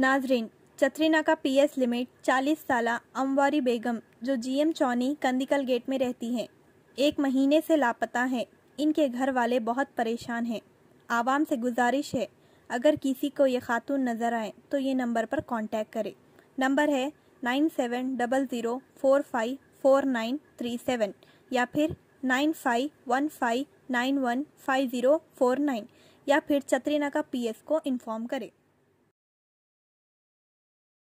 नाजरीन चतरीना का PS limit 40 साल अमवारी बेगम जो जीएम चौनी कंदिकल गेट में रहती हैं एक महीने से लापता है इनके घर वाले बहुत परेशान हैं आवाम से गुजारिश है अगर किसी को ये खातून नज़र आए तो ये नंबर पर कांटेक्ट करें नंबर है nine seven double zero four five four nine three seven या फिर nine five one five nine one five zero four nine या फिर चतरीना का पीएस को इन्फॉर्म करें